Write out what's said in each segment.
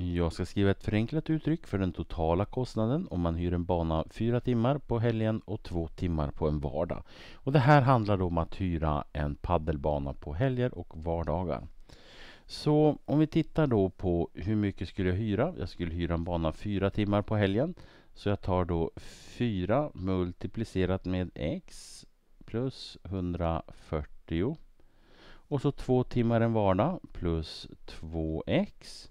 Jag ska skriva ett förenklat uttryck för den totala kostnaden om man hyr en bana fyra timmar på helgen och två timmar på en vardag. Och det här handlar om att hyra en paddelbana på helger och vardagar. Så om vi tittar då på hur mycket skulle jag hyra? Jag skulle hyra en bana fyra timmar på helgen. Så jag tar då 4 multiplicerat med x plus 140 och så två timmar en vardag plus 2x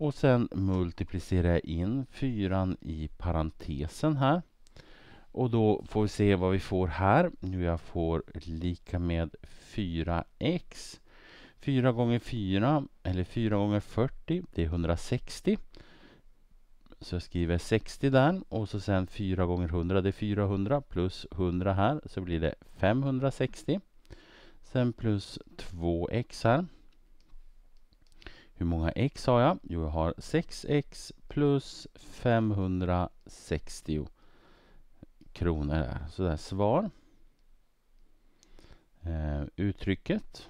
och sen multiplicerar jag in fyran i parentesen här. Och då får vi se vad vi får här. Nu jag får lika med 4x. 4 gånger 4, eller 4 gånger 40, det är 160. Så jag skriver 60 där och så sen 4 gånger 100, det är 400 plus 100 här, så blir det 560. Sen plus 2x här. Hur många x har jag? Jo, jag har 6x plus 560 kronor där. Så där, svar. Eh, uttrycket.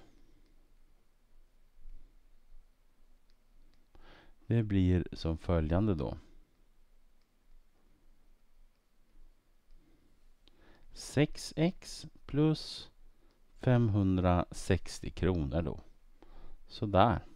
Det blir som följande då. 6x plus 560 kronor då. Sådär.